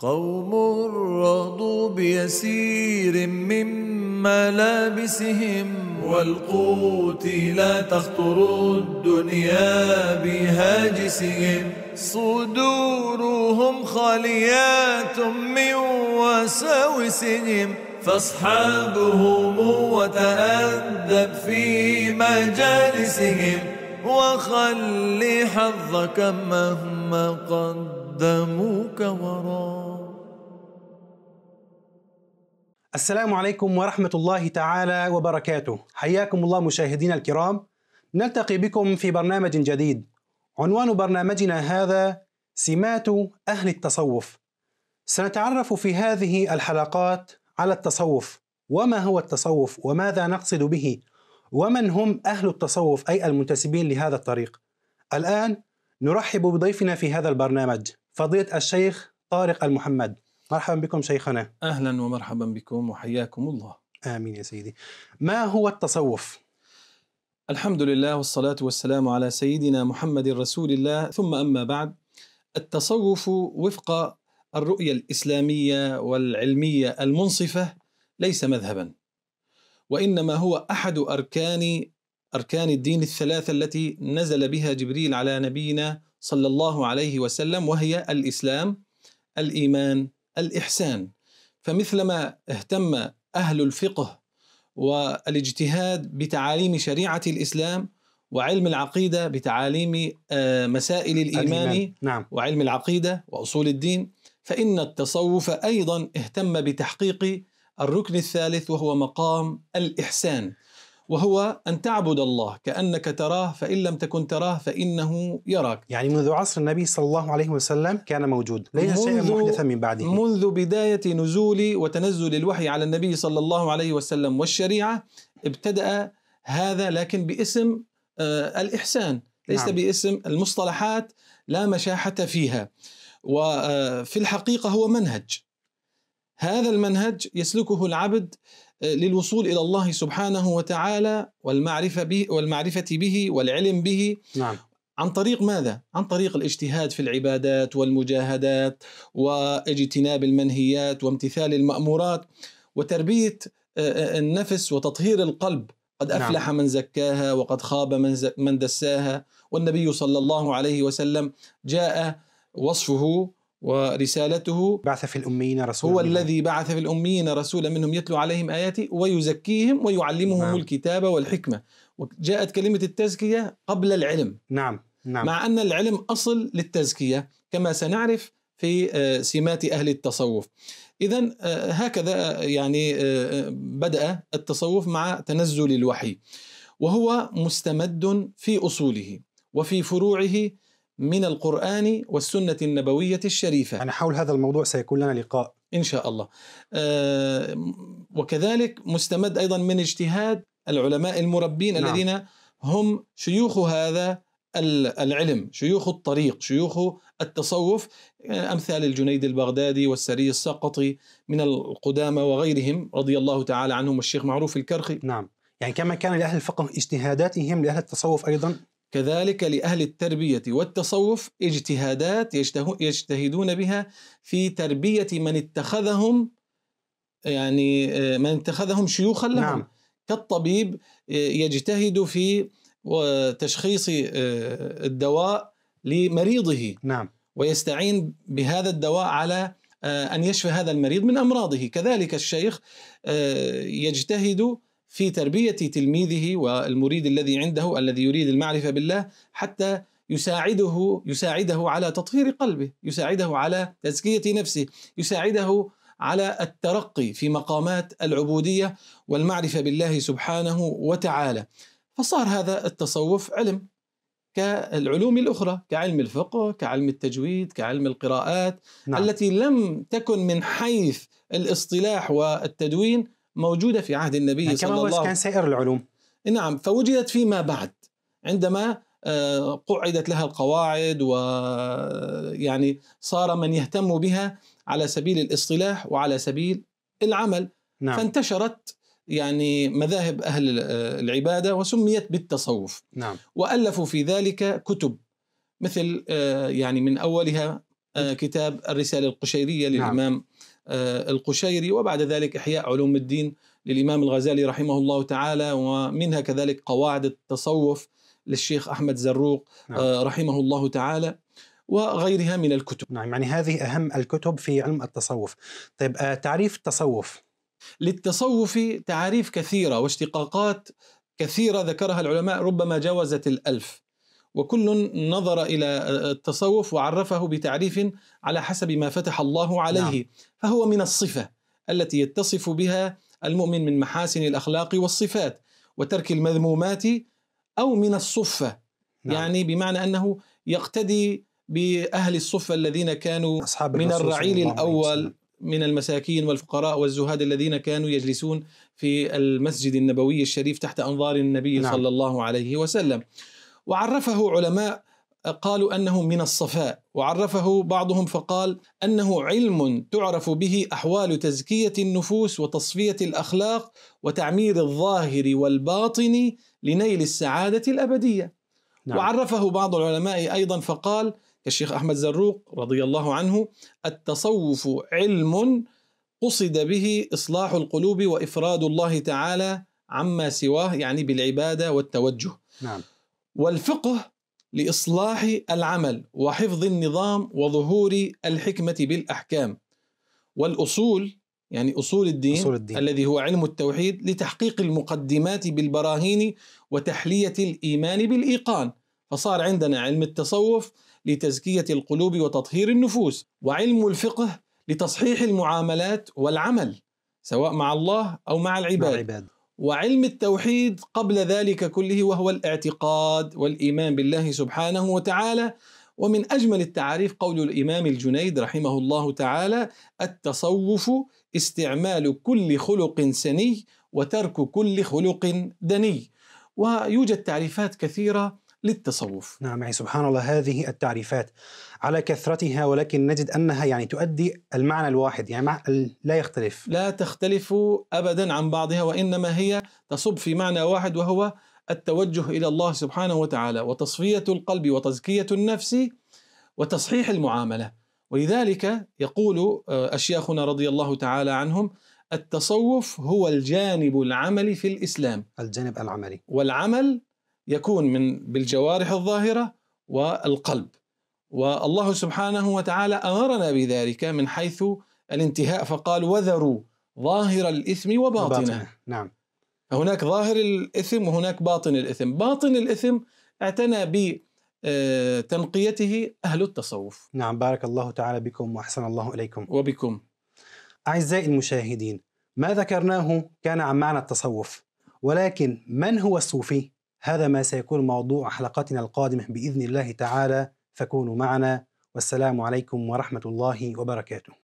قوم رضوا بيسير من ملابسهم والقوت لا تخطر الدنيا بهاجسهم صدورهم خاليات من وساوسهم فاصحابهم وتأدب في مجالسهم وخل حظك مهما قدر قدموك وراء السلام عليكم ورحمة الله تعالى وبركاته حياكم الله مشاهدينا الكرام نلتقي بكم في برنامج جديد عنوان برنامجنا هذا سمات أهل التصوف سنتعرف في هذه الحلقات على التصوف وما هو التصوف وماذا نقصد به ومن هم أهل التصوف أي المنتسبين لهذا الطريق الآن نرحب بضيفنا في هذا البرنامج فضيلة الشيخ طارق المحمد مرحبا بكم شيخنا أهلا ومرحبا بكم وحياكم الله آمين يا سيدي ما هو التصوف؟ الحمد لله والصلاة والسلام على سيدنا محمد رسول الله ثم أما بعد التصوف وفق الرؤية الإسلامية والعلمية المنصفة ليس مذهبا وإنما هو أحد أركان أركان الدين الثلاثة التي نزل بها جبريل على نبينا صلى الله عليه وسلم وهي الاسلام الايمان الاحسان فمثلما اهتم اهل الفقه والاجتهاد بتعاليم شريعه الاسلام وعلم العقيده بتعاليم آه، مسائل الايمان, الإيمان. نعم. وعلم العقيده واصول الدين فان التصوف ايضا اهتم بتحقيق الركن الثالث وهو مقام الاحسان وهو أن تعبد الله كأنك تراه فإن لم تكن تراه فإنه يراك يعني منذ عصر النبي صلى الله عليه وسلم كان موجود ليس شيئا محدثا من بعده منذ بداية نزول وتنزل الوحي على النبي صلى الله عليه وسلم والشريعة ابتدأ هذا لكن باسم آه، الإحسان ليس نعم. باسم المصطلحات لا مشاحة فيها وفي آه، الحقيقة هو منهج هذا المنهج يسلكه العبد آه، للوصول الى الله سبحانه وتعالى والمعرفه به والمعرفه به والعلم به نعم. عن طريق ماذا؟ عن طريق الاجتهاد في العبادات والمجاهدات واجتناب المنهيات وامتثال المامورات وتربيه آه، آه، النفس وتطهير القلب قد نعم. افلح نعم. من زكاها وقد خاب من من دساها والنبي صلى الله عليه وسلم جاء وصفه ورسالته بعث في الأميين رسولا هو الذي بعث في الأميين رسولا منهم يتلو عليهم آياته ويزكيهم ويعلمهم نعم. الكتاب والحكمة وجاءت كلمة التزكية قبل العلم نعم نعم مع أن العلم أصل للتزكية كما سنعرف في آه، سمات أهل التصوف إذا آه، هكذا آه، يعني بدأ التصوف مع تنزل الوحي وهو مستمد في أصوله وفي فروعه من القرآن والسنة النبوية الشريفة يعني حول هذا الموضوع سيكون لنا لقاء إن شاء الله أه وكذلك مستمد أيضا من اجتهاد العلماء المربين نعم. الذين هم شيوخ هذا العلم شيوخ الطريق شيوخ التصوف آه، أمثال الجنيد البغدادي والسري السقطي من القدامى وغيرهم رضي الله تعالى عنهم والشيخ معروف الكرخي نعم يعني كما كان لأهل الفقه اجتهاداتهم لأهل التصوف أيضا كذلك لأهل التربية والتصوف اجتهادات يجتهدون بها في تربية من اتخذهم يعني آه، من اتخذهم شيوخا لهم نعم. كالطبيب آه، يجتهد في تشخيص آه، الدواء لمريضه نعم ويستعين بهذا الدواء على أن يشفي هذا المريض من أمراضه كذلك الشيخ يجتهد في تربية تلميذه والمريد الذي عنده الذي يريد المعرفة بالله حتى يساعده يساعده على تطهير قلبه، يساعده على تزكية نفسه، يساعده على الترقي في مقامات العبودية والمعرفة بالله سبحانه وتعالى. فصار هذا التصوف علم كالعلوم الأخرى كعلم الفقه كعلم التجويد كعلم القراءات نعم. التي لم تكن من حيث الاصطلاح والتدوين موجودة في عهد النبي يعني صلى الله عليه وسلم كان سائر العلوم نعم فوجدت فيما بعد عندما آه، قعدت لها القواعد ويعني صار من يهتم بها على سبيل الاصطلاح وعلى سبيل العمل نعم. فانتشرت يعني مذاهب أهل آه، العبادة وسميت بالتصوف نعم. وألفوا في ذلك كتب مثل آه، يعني من أولها كتاب الرسالة القشيرية نعم. للإمام نعم. آه، القشيري وبعد ذلك إحياء علوم الدين للإمام الغزالي رحمه الله تعالى ومنها كذلك قواعد التصوف للشيخ أحمد زروق نعم. آه، رحمه الله تعالى وغيرها من الكتب نعم يعني هذه أهم الكتب في علم التصوف طيب آه، تعريف التصوف للتصوف تعاريف كثيرة واشتقاقات كثيرة ذكرها العلماء ربما جاوزت الألف وكل نظر الى التصوف وعرفه بتعريف على حسب ما فتح الله عليه نعم. فهو من الصفه التي يتصف بها المؤمن من محاسن الاخلاق والصفات وترك المذمومات او من الصفه نعم. يعني بمعنى انه يقتدي باهل الصفه الذين كانوا أصحاب من الرعيل الاول من المساكين والفقراء والزهاد الذين كانوا يجلسون في المسجد النبوي الشريف تحت انظار النبي نعم. صلى الله عليه وسلم وعرفه علماء آه، قالوا انه من الصفاء وعرفه بعضهم فقال انه علم تعرف به احوال تزكيه النفوس وتصفيه الاخلاق وتعمير الظاهر والباطن لنيل السعاده الابديه نعم. وعرفه بعض العلماء ايضا فقال كالشيخ احمد زروق رضي الله عنه التصوف علم قصد به اصلاح القلوب وافراد الله تعالى عما سواه يعني بالعباده والتوجه نعم والفقه لإصلاح العمل وحفظ النظام وظهور الحكمة بالأحكام والأصول يعني أصول الدين, أصول الدين الذي هو علم التوحيد لتحقيق المقدمات بالبراهين وتحلية الإيمان بالإيقان فصار عندنا علم التصوف لتزكية القلوب وتطهير النفوس وعلم الفقه لتصحيح المعاملات والعمل سواء مع الله أو مع العباد, مع العباد. وعلم التوحيد قبل ذلك كله وهو الاعتقاد والايمان بالله سبحانه وتعالى ومن اجمل التعاريف قول الامام الجنيد رحمه الله تعالى التصوف استعمال كل خلق سني وترك كل خلق دني ويوجد تعريفات كثيره للتصوف نعم يعني سبحان الله هذه التعريفات على كثرتها ولكن نجد أنها يعني تؤدي المعنى الواحد يعني لا يختلف لا تختلف أبدا عن بعضها وإنما هي تصب في معنى واحد وهو التوجه إلى الله سبحانه وتعالى وتصفية القلب وتزكية النفس وتصحيح المعاملة ولذلك يقول أشياخنا آه، رضي الله تعالى عنهم التصوف هو الجانب العملي في الإسلام الجانب العملي والعمل يكون من بالجوارح الظاهره والقلب والله سبحانه وتعالى امرنا بذلك من حيث الانتهاء فقال وذروا ظاهر الاثم وباطنه باطنة. نعم هناك ظاهر الاثم وهناك باطن الاثم باطن الاثم اعتنى ب تنقيته أهل التصوف نعم بارك الله تعالى بكم وأحسن الله إليكم وبكم أعزائي المشاهدين ما ذكرناه كان عن معنى التصوف ولكن من هو الصوفي؟ هذا ما سيكون موضوع حلقتنا القادمة بإذن الله تعالى فكونوا معنا والسلام عليكم ورحمة الله وبركاته